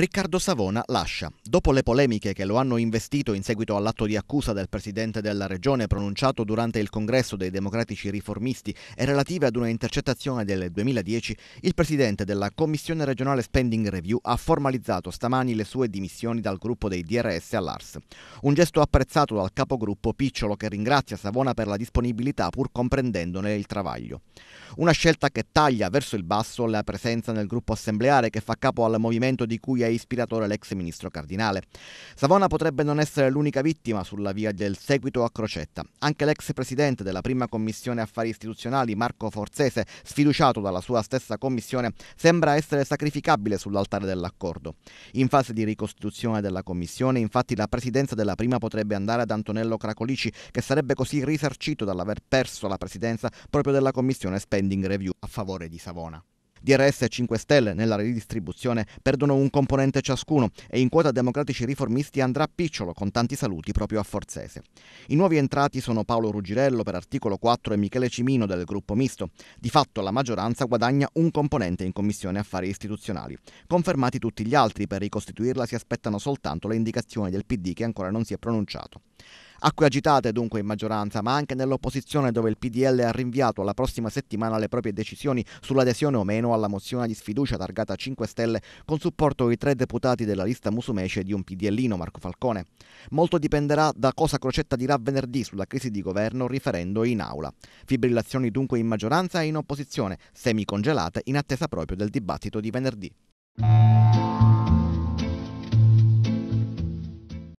Riccardo Savona lascia. Dopo le polemiche che lo hanno investito in seguito all'atto di accusa del Presidente della Regione pronunciato durante il congresso dei democratici riformisti e relative ad una intercettazione del 2010, il Presidente della Commissione regionale Spending Review ha formalizzato stamani le sue dimissioni dal gruppo dei DRS all'ARS. Un gesto apprezzato dal capogruppo Picciolo che ringrazia Savona per la disponibilità pur comprendendone il travaglio. Una scelta che taglia verso il basso la presenza nel gruppo assembleare che fa capo al movimento di cui è ispiratore l'ex ministro Cardinale. Savona potrebbe non essere l'unica vittima sulla via del seguito a crocetta. Anche l'ex presidente della prima commissione affari istituzionali, Marco Forzese, sfiduciato dalla sua stessa commissione, sembra essere sacrificabile sull'altare dell'accordo. In fase di ricostituzione della commissione, infatti, la presidenza della prima potrebbe andare ad Antonello Cracolici, che sarebbe così risarcito dall'aver perso la presidenza proprio della commissione Spending Review a favore di Savona. DRS e 5 Stelle nella ridistribuzione perdono un componente ciascuno e in quota democratici riformisti andrà Picciolo con tanti saluti proprio a Forzese. I nuovi entrati sono Paolo Ruggirello per articolo 4 e Michele Cimino del gruppo misto. Di fatto la maggioranza guadagna un componente in Commissione Affari Istituzionali. Confermati tutti gli altri, per ricostituirla si aspettano soltanto le indicazioni del PD che ancora non si è pronunciato. Acque agitate dunque in maggioranza, ma anche nell'opposizione dove il PDL ha rinviato alla prossima settimana le proprie decisioni sull'adesione o meno alla mozione di sfiducia targata 5 Stelle con supporto di tre deputati della lista musumece di un PDLino Marco Falcone. Molto dipenderà da cosa Crocetta dirà venerdì sulla crisi di governo riferendo in aula. Fibrillazioni dunque in maggioranza e in opposizione, semicongelate in attesa proprio del dibattito di venerdì.